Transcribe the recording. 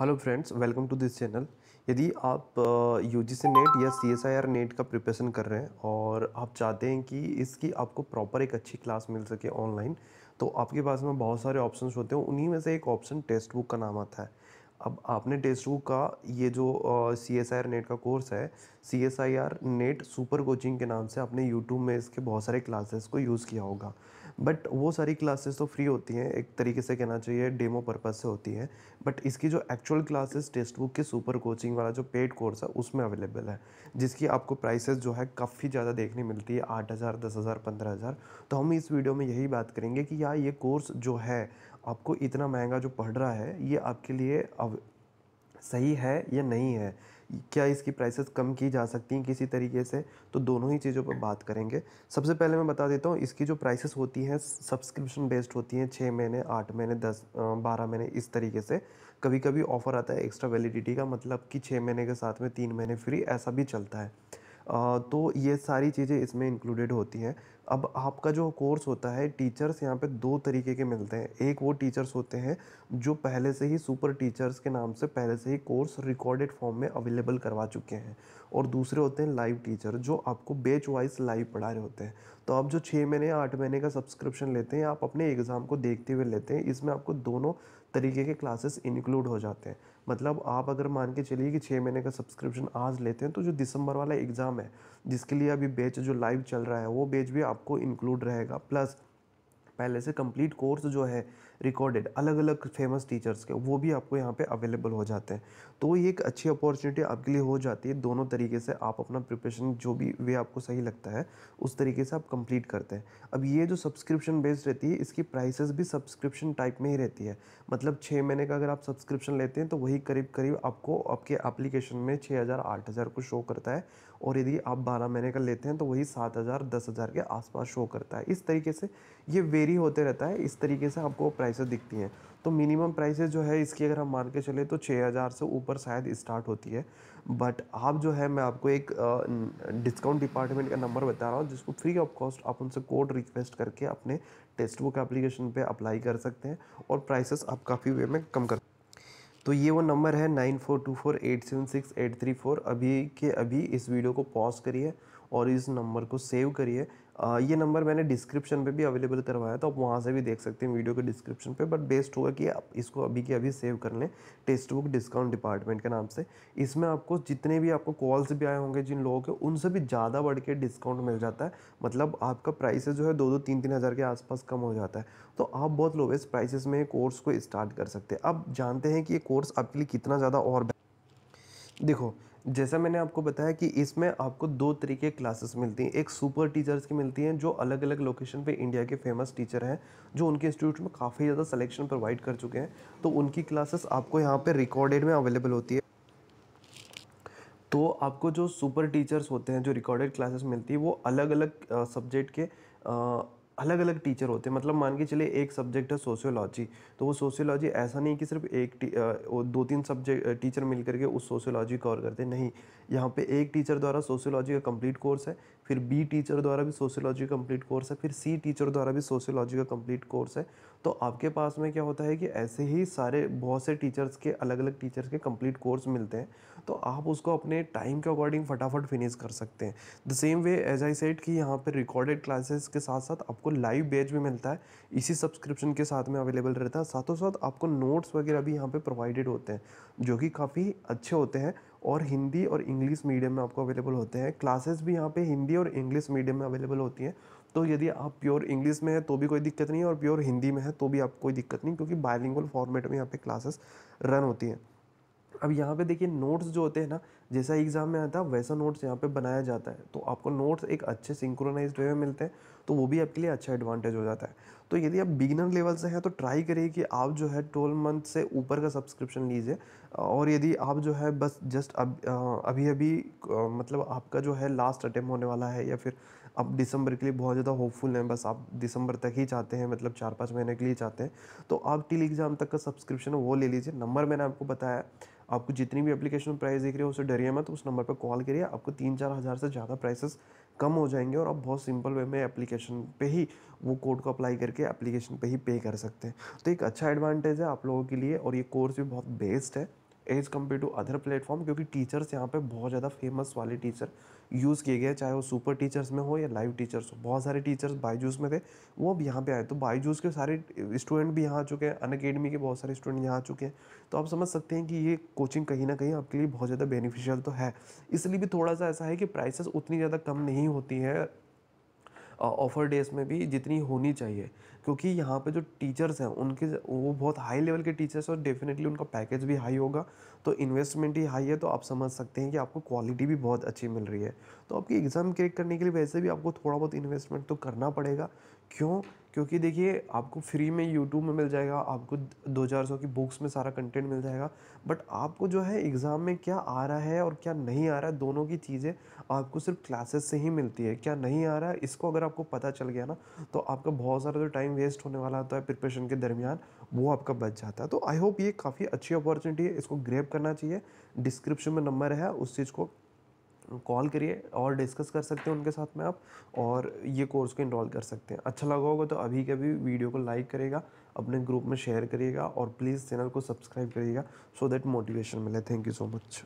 hello friends welcome to this channel यदि आप U G C NET या C S I R NET का preparation कर रहे हैं और आप चाहते हैं कि इसकी आपको प्रॉपर एक अच्छी क्लास मिल सके ऑनलाइन तो आपके पास में बहुत सारे ऑप्शंस होते हैं उन्हीं में से एक ऑप्शन टेक्स्ट बुक का नाम आता है अब आपने टेस्ट बुक का ये जो C S I R NET का कोर्स है C S I R NET super coaching के नाम से आपने यूट्यूब में इसके बहुत सारे क्लासेस को यूज़ किया होगा बट वो सारी क्लासेस तो फ्री होती हैं एक तरीके से कहना चाहिए डेमो पर्पज़ से होती हैं बट इसकी जो एक्चुअल क्लासेस टेस्ट बुक के सुपर कोचिंग वाला जो पेड कोर्स है उसमें अवेलेबल है जिसकी आपको प्राइसेस जो है काफ़ी ज़्यादा देखने मिलती है आठ हज़ार दस हज़ार पंद्रह हज़ार तो हम इस वीडियो में यही बात करेंगे कि यार ये कोर्स जो है आपको इतना महंगा जो पड़ रहा है ये आपके लिए अब सही है या नहीं है क्या इसकी प्राइसेस कम की जा सकती हैं किसी तरीके से तो दोनों ही चीज़ों पर बात करेंगे सबसे पहले मैं बता देता हूँ इसकी जो प्राइसेस होती हैं सब्सक्रिप्शन बेस्ड होती हैं छः महीने आठ महीने दस बारह महीने इस तरीके से कभी कभी ऑफ़र आता है एक्स्ट्रा वैलिडिटी का मतलब कि छः महीने के साथ में तीन महीने फ्री ऐसा भी चलता है तो ये सारी चीज़ें इसमें इंक्लूडेड होती हैं अब आपका जो कोर्स होता है टीचर्स यहाँ पे दो तरीके के मिलते हैं एक वो टीचर्स होते हैं जो पहले से ही सुपर टीचर्स के नाम से पहले से ही कोर्स रिकॉर्डेड फॉर्म में अवेलेबल करवा चुके हैं और दूसरे होते हैं लाइव टीचर जो आपको बेच वाइज लाइव पढ़ा रहे होते हैं तो आप जो छः महीने या आठ महीने का सब्सक्रिप्शन लेते हैं आप अपने एग्ज़ाम को देखते हुए लेते हैं इसमें आपको दोनों तरीके के क्लासेस इंक्लूड हो जाते हैं मतलब आप अगर मान के चलिए कि छः महीने का सब्सक्रिप्शन आज लेते हैं तो जो दिसंबर वाला एग्ज़ाम है जिसके लिए अभी बैच जो लाइव चल रहा है वो बेच भी आप आपको इंक्लूड रहेगा प्लस पहले से कंप्लीट कोर्स जो है रिकॉर्डेड अलग अलग फेमस टीचर्स के वो भी आपको यहाँ पे अवेलेबल हो जाते हैं तो ये एक अच्छी अपॉर्चुनिटी आपके लिए हो जाती है दोनों तरीके से आप अपना प्रिपरेशन जो भी वे आपको सही लगता है उस तरीके से आप कंप्लीट करते हैं अब ये जो सब्सक्रिप्शन बेस्ड रहती है इसकी प्राइसेस भी सब्सक्रिप्शन टाइप में ही रहती है मतलब छः महीने का अगर आप सब्सक्रिप्शन लेते हैं तो वही करीब करीब आपको आपके एप्लीकेशन में छः हज़ार आठ हज़ार को शो करता है और यदि आप बारह महीने का लेते हैं तो वही सात हज़ार दस हज़ार के आसपास शो करता है इस तरीके से ये वेरी होते रहता है इस तरीके से आपको प्राइसेस दिखती हैं तो मिनिमम प्राइसेस जो है इसकी अगर हम मान के चले तो 6000 से ऊपर शायद स्टार्ट होती है बट आप जो है मैं आपको एक डिस्काउंट डिपार्टमेंट का नंबर बता रहा हूँ जिसको फ्री ऑफ कॉस्ट आप उनसे कोड रिक्वेस्ट करके अपने टेक्स्ट बुक एप्लीकेशन पर अप्लाई कर सकते हैं और प्राइसेस आप काफ़ी वे में कम कर तो ये वो नंबर है nine four two four eight seven six eight three four अभी के अभी इस वीडियो को पॉज करिए और इस नंबर को सेव करिए ये नंबर मैंने डिस्क्रिप्शन पे भी अवेलेबल करवाया तो आप वहाँ से भी देख सकते हैं वीडियो के डिस्क्रिप्शन पे बट बेस्ट होगा कि आप इसको अभी के अभी सेव कर लें टेक्स्ट बुक डिस्काउंट डिपार्टमेंट के नाम से इसमें आपको जितने भी आपको कॉल्स भी आए होंगे जिन लोगों के उनसे भी ज़्यादा बढ़ के डिस्काउंट मिल जाता है मतलब आपका प्राइसेज जो है दो दो तीन तीन हज़ार के आसपास कम हो जाता है तो आप बहुत लोवेस्ट प्राइसेस में कोर्स को स्टार्ट कर सकते हैं अब जानते हैं कि ये कोर्स आपके लिए कितना ज़्यादा और देखो जैसा मैंने आपको बताया कि इसमें आपको दो तरीके क्लासेस मिलती हैं एक सुपर टीचर्स की मिलती हैं जो अलग अलग लोकेशन पे इंडिया के फेमस टीचर हैं जो उनके इंस्टीट्यूट में काफ़ी ज़्यादा सिलेक्शन प्रोवाइड कर चुके हैं तो उनकी क्लासेस आपको यहाँ पे रिकॉर्डेड में अवेलेबल होती है तो आपको जो सुपर टीचर्स होते हैं जो रिकॉर्डेड क्लासेस मिलती है वो अलग अलग सब्जेक्ट के अलग अलग टीचर होते हैं मतलब मान के चलिए एक सब्जेक्ट है सोशियोलॉजी तो वो सोशियोलॉजी ऐसा नहीं कि सिर्फ एक दो तीन सब्जेक्ट टीचर मिल करके उस सोशियोलॉजी कवर करते नहीं यहाँ पे एक टीचर द्वारा सोशियोलॉजी का कंप्लीट कोर्स है फिर बी टीचर द्वारा भी सोशियोलॉजी का कंप्लीट कोर्स है फिर सी टीचर द्वारा भी सोशियोलॉजी का कंप्लीट कोर्स है तो आपके पास में क्या होता है कि ऐसे ही सारे बहुत से टीचर्स के अलग अलग टीचर्स के कंप्लीट कोर्स मिलते हैं तो आप उसको अपने टाइम के अकॉर्डिंग फटाफट फिनिश कर सकते हैं the same way as I said कि यहाँ पर रिकॉर्डेड क्लासेस के साथ साथ आपको लाइव बैच भी मिलता है इसी सब्सक्रिप्शन के साथ में अवेलेबल रहता है साथों साथ आपको नोट्स वगैरह भी यहाँ पर प्रोवाइडेड होते हैं जो कि काफ़ी अच्छे होते हैं और हिंदी और इंग्लिश मीडियम में आपको अवेलेबल होते हैं क्लासेस भी यहाँ पे हिंदी और इंग्लिश मीडियम में अवेलेबल होती हैं तो यदि आप प्योर इंग्लिश में है तो भी कोई दिक्कत नहीं है और प्योर हिंदी में है तो भी आपको कोई दिक्कत नहीं क्योंकि बायलिंगल फॉर्मेट में यहाँ पे क्लासेस रन होती हैं अब यहाँ पे देखिए नोट्स जो होते हैं ना जैसा एग्ज़ाम में आता है वैसा नोट्स यहाँ पे बनाया जाता है तो आपको नोट्स एक अच्छे सिंक्रोनाइज वे में मिलते हैं तो वो भी आपके लिए अच्छा एडवांटेज हो जाता है तो यदि आप बिगिनर लेवल से हैं तो ट्राई करिए कि आप जो है ट्वेल्व मंथ से ऊपर का सब्सक्रिप्शन लीजिए और यदि आप जो है बस जस्ट अब अभी अभी मतलब आपका जो है लास्ट अटैम्प होने वाला है या फिर अब दिसंबर के लिए बहुत ज़्यादा होपफुल हैं बस आप दिसंबर तक ही चाहते हैं मतलब चार पाँच महीने के लिए चाहते हैं तो आप टिल एग्ज़ाम तक का सब्सक्रिप्शन वो ले लीजिए नंबर मैंने आपको बताया आपको जितनी भी एप्लीकेशन प्राइस देख रही है उसे डरिए मत उस नंबर पर कॉल करिए आपको तीन चार हज़ार से ज़्यादा प्राइसेस कम हो जाएंगे और आप बहुत सिंपल वे में एप्लीकेशन पे ही वो कोड को अप्लाई करके एप्लीकेशन पे ही पे कर सकते हैं तो एक अच्छा एडवांटेज है आप लोगों के लिए और ये कोर्स भी बहुत बेस्ट है as compare to other platform क्योंकि टीचर्स यहाँ पे बहुत ज़्यादा फेमस वाले टीचर यूज़ किए गए चाहे वो सुपर टीचर्स में हो या लाइव टीचर्स हो बहुत सारे टीचर्स जूस में थे वो अब यहाँ पे आए तो जूस के सारे स्टूडेंट भी यहाँ आ चुके हैं अन अकेडमी के बहुत सारे स्टूडेंट यहाँ आ चुके हैं तो आप समझ सकते हैं कि ये कोचिंग कहीं ना कहीं आपके लिए बहुत ज़्यादा बेनिफिशियल तो है इसलिए भी थोड़ा सा ऐसा है कि प्राइसेस उतनी ज़्यादा कम नहीं होती है ऑफर डेज में भी जितनी होनी चाहिए क्योंकि यहाँ पे जो टीचर्स हैं उनके वो बहुत हाई लेवल के टीचर्स और डेफिनेटली उनका पैकेज भी हाई होगा तो इन्वेस्टमेंट ही हाई है तो आप समझ सकते हैं कि आपको क्वालिटी भी बहुत अच्छी मिल रही है तो आपकी एग्ज़ाम क्रेक करने के लिए वैसे भी आपको थोड़ा बहुत इन्वेस्टमेंट तो करना पड़ेगा क्यों क्योंकि देखिए आपको फ्री में यूट्यूब में मिल जाएगा आपको दो चार सौ की बुक्स में सारा कंटेंट मिल जाएगा बट आपको जो है एग्ज़ाम में क्या आ रहा है और क्या नहीं आ रहा है दोनों की चीज़ें आपको सिर्फ क्लासेस से ही मिलती है क्या नहीं आ रहा है इसको अगर आपको पता चल गया ना तो आपका बहुत सारा जो टाइम वेस्ट होने वाला होता है प्रिपरेशन के दरमियान वो आपका बच जाता है तो आई होप ये काफ़ी अच्छी अपॉर्चुनिटी है इसको ग्रेप करना चाहिए डिस्क्रिप्शन में नंबर है उस चीज़ को कॉल करिए और डिस्कस कर सकते हैं उनके साथ में आप और ये कोर्स को इनरोल कर सकते हैं अच्छा लगा होगा तो अभी के अभी वीडियो को लाइक करिएगा अपने ग्रुप में शेयर करिएगा और प्लीज़ चैनल को सब्सक्राइब करिएगा सो दैट मोटिवेशन मिले थैंक यू सो मच